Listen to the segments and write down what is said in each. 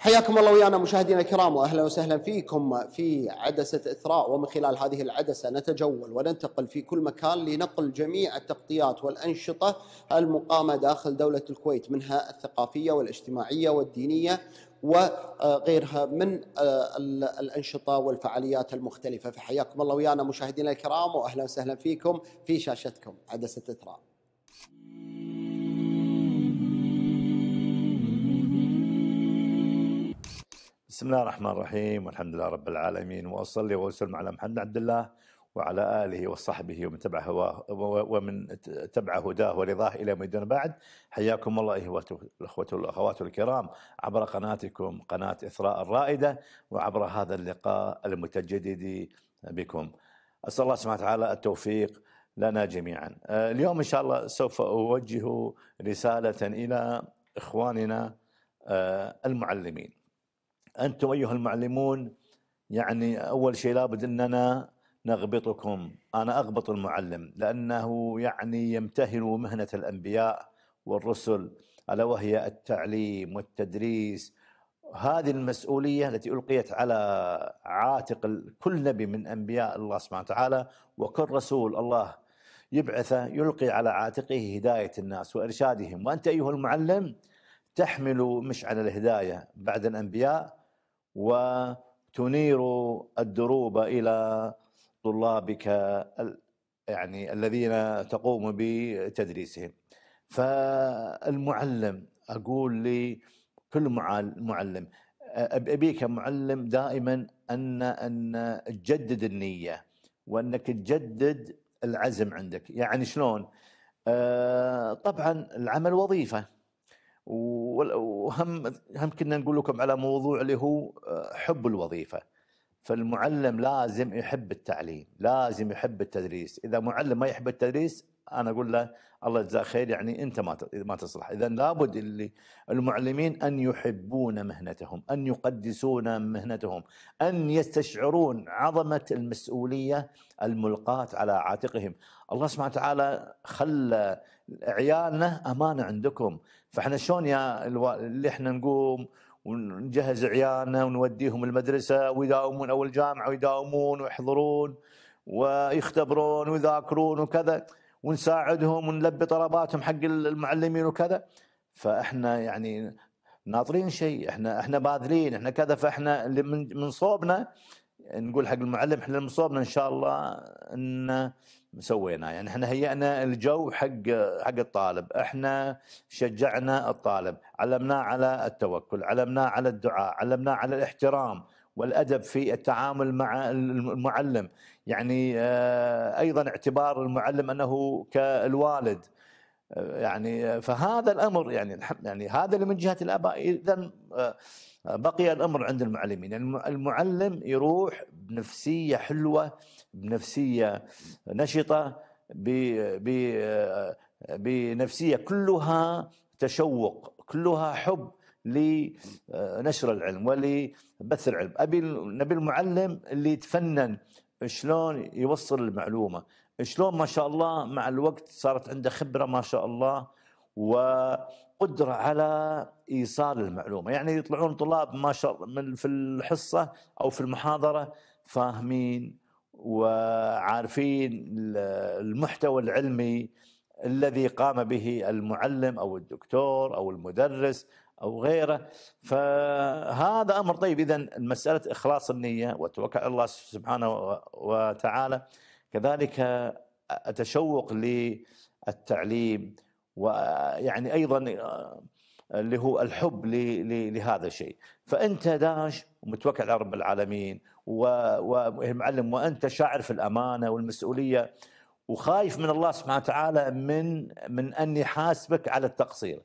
حياكم الله ويانا مشاهدينا الكرام واهلا وسهلا فيكم في عدسه اثراء ومن خلال هذه العدسه نتجول وننتقل في كل مكان لنقل جميع التغطيات والانشطه المقامه داخل دوله الكويت منها الثقافيه والاجتماعيه والدينيه وغيرها من آه، الانشطه والفعاليات المختلفه فحياكم الله ويانا مشاهدينا الكرام واهلا وسهلا فيكم في شاشتكم عدسه اثراء. بسم الله الرحمن الرحيم والحمد لله رب العالمين واصلي واسلم على محمد عبد الله وعلى اله وصحبه ومن تبع هواه ومن تبع هداه ورضاه الى يوم الدين بعد حياكم الله اخوته الاخوه والاخوات الكرام عبر قناتكم قناه اثراء الرائده وعبر هذا اللقاء المتجدد بكم. اسال الله سبحانه وتعالى التوفيق لنا جميعا. اليوم ان شاء الله سوف اوجه رساله الى اخواننا المعلمين. أنتم أيها المعلمون يعني أول شيء لابد أننا نغبطكم أنا أغبط المعلم لأنه يعني يمتهن مهنة الأنبياء والرسل ألا وهي التعليم والتدريس هذه المسؤولية التي ألقيت على عاتق كل نبي من أنبياء الله سبحانه وتعالى وكل رسول الله يبعثه يلقي على عاتقه هداية الناس وإرشادهم وأنت أيها المعلم تحمل مشعل الهداية بعد الأنبياء وتنير الدروب الى طلابك يعني الذين تقوم بتدريسهم فالمعلم اقول لكل معلم ابيك معلم دائما ان ان تجدد النيه وانك تجدد العزم عندك يعني شلون آه، طبعا العمل وظيفه وهم هم كنا نقول لكم على موضوع اللي هو آه، حب الوظيفه فالمعلم لازم يحب التعليم لازم يحب التدريس اذا معلم ما يحب التدريس انا اقول له الله يجزاه خير يعني انت ما ما تصلح اذا لابد اللي المعلمين ان يحبون مهنتهم ان يقدسون مهنتهم ان يستشعرون عظمه المسؤوليه الملقاه على عاتقهم الله سبحانه وتعالى خلى عيالنا امانه عندكم فاحنا شلون يا الو... اللي احنا نقوم ونجهز عيالنا ونوديهم المدرسه ويداومون او الجامعه ويداومون ويحضرون ويختبرون ويذاكرون وكذا ونساعدهم ونلبي طلباتهم حق المعلمين وكذا فاحنا يعني ناطرين شيء احنا احنا باذلين احنا كذا فاحنا اللي من من صوبنا نقول حق المعلم احنا من صوبنا ان شاء الله ان سوينا يعني احنا هيئنا الجو حق حق الطالب احنا شجعنا الطالب علمناه على التوكل علمناه على الدعاء علمناه على الاحترام والادب في التعامل مع المعلم يعني آه، ايضا اعتبار المعلم انه كالوالد آه، يعني آه، فهذا الامر يعني يعني هذا اللي من جهه الاباء اذا بقي الامر عند المعلمين يعني المعلم يروح بنفسيه حلوه بنفسيه نشطه بنفسيه كلها تشوق كلها حب لنشر العلم ولبث العلم أبي نبي المعلم اللي يتفنن شلون يوصل المعلومة شلون ما شاء الله مع الوقت صارت عنده خبرة ما شاء الله وقدرة على إيصال المعلومة يعني يطلعون طلاب ما شاء الله من في الحصة أو في المحاضرة فاهمين وعارفين المحتوى العلمي الذي قام به المعلم أو الدكتور أو المدرس أو غيره فهذا أمر طيب إذا مسألة إخلاص النية وتوكل على الله سبحانه وتعالى كذلك أتشوق للتعليم ويعني أيضا آه، اللي هو الحب لهذا الشيء فأنت داش ومتوكل على رب العالمين ومعلم وأنت شاعر في الأمانة والمسؤولية وخايف من الله سبحانه وتعالى من من أن يحاسبك على التقصير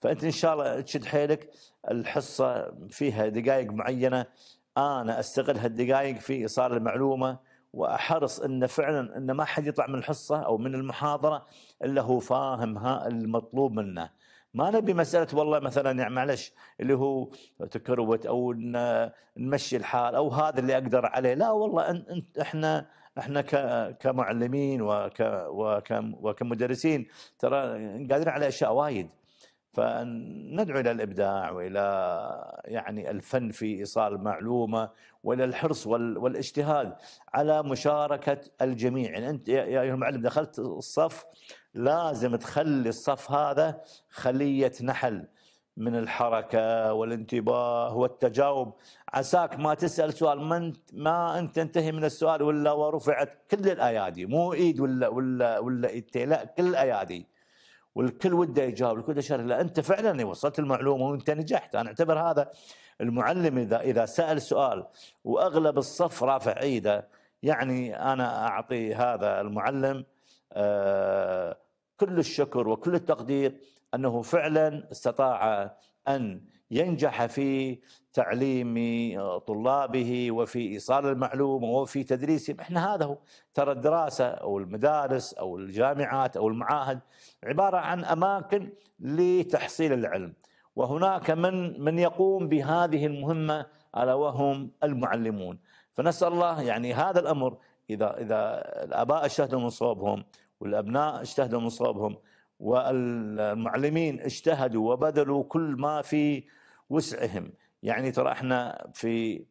فانت ان شاء الله تشد حيلك الحصه فيها دقائق معينه انا استغل هالدقائق في ايصال المعلومه واحرص ان فعلا ان ما حد يطلع من الحصه او من المحاضره الا هو فاهم ها المطلوب منه. ما نبي مساله والله مثلا يعني معلش اللي هو تكروت او نمشي الحال او هذا اللي اقدر عليه، لا والله انت احنا احنا كمعلمين وكمدرسين ترى قادرين على اشياء وايد. فندعو الى الابداع والى يعني الفن في ايصال المعلومه والى الحرص والاجتهاد على مشاركه الجميع، يعني انت يا ايها المعلم دخلت الصف لازم تخلي الصف هذا خليه نحل من الحركه والانتباه والتجاوب عساك ما تسال سؤال ما ما انت تنتهي من السؤال ولا ورفعت كل الايادي مو ايد ولا ولا ولا ايدتين لا كل الايادي والكل وده يجاوب الكل وده شرح لا انت فعلا إيه، وصلت المعلومه وانت نجحت انا اعتبر هذا المعلم اذا اذا سال سؤال واغلب الصف رافع ايده يعني انا اعطي هذا المعلم آه، كل الشكر وكل التقدير انه فعلا استطاع ان ينجح في تعليم آه، طلابه وفي ايصال المعلومه وفي تدريسهم احنا هذا هو ترى الدراسه او المدارس او الجامعات او المعاهد عباره عن اماكن لتحصيل العلم وهناك من من يقوم بهذه المهمه الا وهم المعلمون فنسال الله يعني هذا الامر اذا اذا الاباء اجتهدوا من صوبهم والابناء اجتهدوا من صوبهم والمعلمين اجتهدوا وبذلوا كل ما في وسعهم يعني ترى احنا في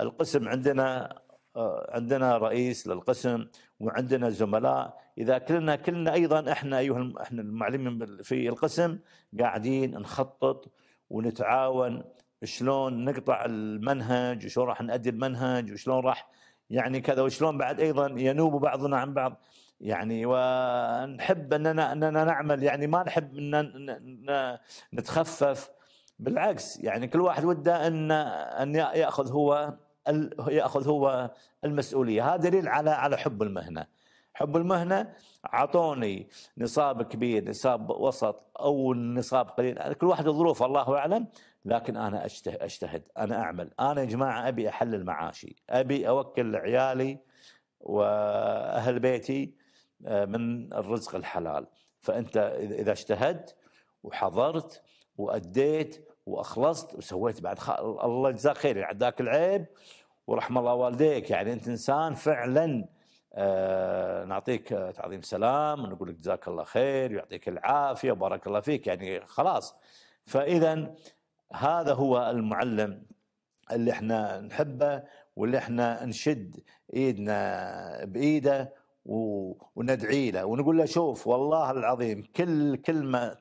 القسم عندنا آه، عندنا رئيس للقسم وعندنا زملاء اذا كلنا كلنا ايضا احنا ايها احنا المعلمين في القسم قاعدين نخطط ونتعاون شلون نقطع المنهج وشلون راح نأدي المنهج وشلون راح يعني كذا وشلون بعد ايضا ينوب بعضنا عن بعض يعني ونحب اننا اننا نعمل يعني ما نحب ان نتخفف بالعكس يعني كل واحد وده ان ان ياخذ هو ياخذ هو المسؤوليه هذا دليل على على حب المهنه حب المهنه اعطوني نصاب كبير نصاب وسط او نصاب قليل كل واحد ظروفه الله اعلم لكن انا اجتهد انا اعمل انا يا جماعه ابي احلل معاشي ابي اوكل عيالي واهل بيتي آه، من الرزق الحلال فانت اذا اجتهدت وحضرت واديت واخلصت وسويت بعد خ... الله يجزاه خير يعني عداك العيب ورحم الله والديك يعني انت انسان فعلا آه نعطيك تعظيم سلام ونقول لك جزاك الله خير يعطيك العافيه بارك الله فيك يعني خلاص فاذا هذا هو المعلم اللي احنا نحبه واللي احنا نشد ايدنا بايده وندعي له ونقول له شوف والله العظيم كل كلمة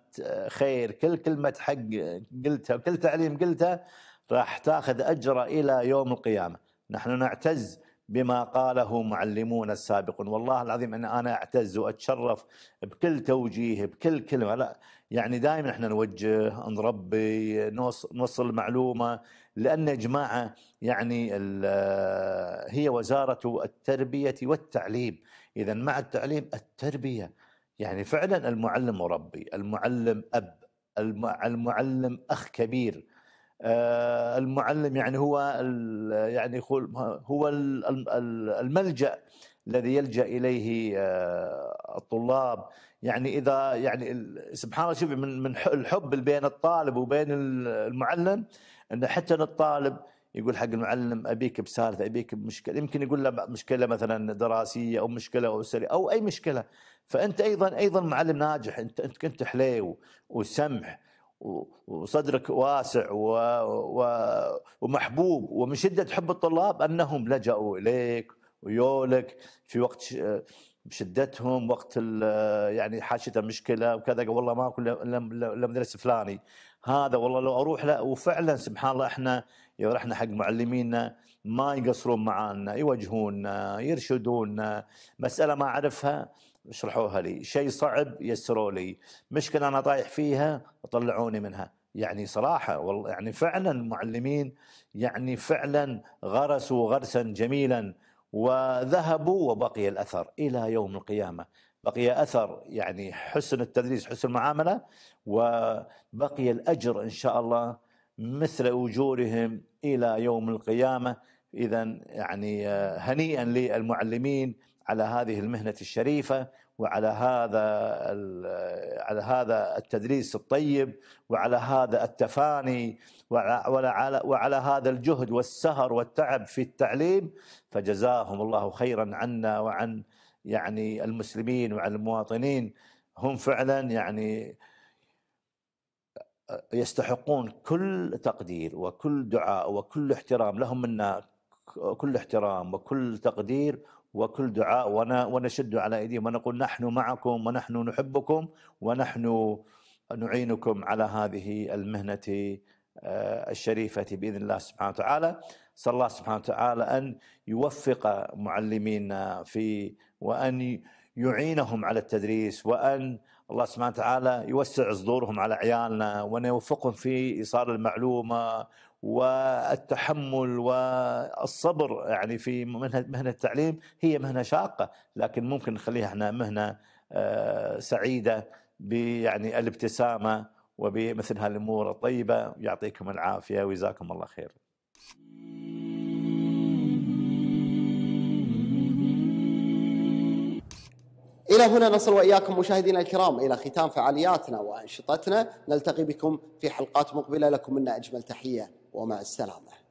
خير كل كلمة حق قلتها وكل تعليم قلته راح تاخذ أجر إلى يوم القيامة نحن نعتز بما قاله معلمون السابقون والله العظيم أن أنا أعتز وأتشرف بكل توجيه بكل كلمة لا يعني دائما احنا نوجه نربي نوصل معلومة لأن يا جماعة يعني هي وزارة التربية والتعليم إذا مع التعليم التربية يعني فعلا المعلم مربي المعلم أب المعلم أخ كبير آه، المعلم يعني هو يعني هو الملجأ الذي يلجا اليه آه، الطلاب يعني اذا يعني سبحان الله شوفي من من الحب بين الطالب وبين المعلم ان حتى الطالب يقول حق المعلم ابيك بسالفه ابيك بمشكله يمكن يقول له مشكله مثلا دراسيه او مشكله او اسريه او اي مشكله فانت ايضا ايضا معلم ناجح انت انت كنت حليو وسمح وصدرك واسع و... و... ومحبوب ومن شده حب الطلاب انهم لجأوا اليك ويولك في وقت شدتهم وقت يعني حاشته مشكله وكذا والله ما اكل الا مدرس فلاني هذا والله لو اروح له وفعلا سبحان الله احنا يروحنا حق معلمينا ما يقصرون معانا يوجهونا يرشدونا مسألة ما أعرفها شرحوها لي شيء صعب يسروا لي مشكلة أنا طايح فيها طلعوني منها يعني صراحة والله يعني فعلا المعلمين يعني فعلا غرسوا غرسا جميلا وذهبوا وبقي الأثر إلى يوم القيامة بقي اثر يعني حسن التدريس حسن المعامله وبقي الاجر ان شاء الله مثل اجورهم الى يوم القيامه اذا يعني آه، هنيئا للمعلمين على هذه المهنه الشريفه وعلى هذا آه، على هذا التدريس الطيب وعلى هذا التفاني وعلى وعلى هذا الجهد والسهر والتعب في التعليم فجزاهم الله خيرا عنا وعن يعني المسلمين وعن المواطنين هم فعلا يعني يستحقون كل تقدير وكل دعاء وكل احترام لهم منا كل احترام وكل تقدير وكل دعاء ونشد على ايديهم ونقول نحن معكم ونحن نحبكم ونحن نعينكم على هذه المهنه آه، الشريفه باذن الله سبحانه وتعالى. صلى الله سبحانه وتعالى ان يوفق معلمينا في وان يعينهم على التدريس وان الله سبحانه وتعالى يوسع صدورهم على عيالنا وأن يوفقهم في إيصال المعلومة والتحمل والصبر يعني في مهنة التعليم هي مهنة شاقة لكن ممكن نخليها احنا مهنة آه، سعيدة بيعني الابتسامة وبمثل هالأمور الطيبة يعطيكم العافية وجزاكم الله خير إلى هنا نصل وإياكم مشاهدينا الكرام إلى ختام فعالياتنا وأنشطتنا نلتقي بكم في حلقات مقبلة لكم منا أجمل تحية ومع السلامة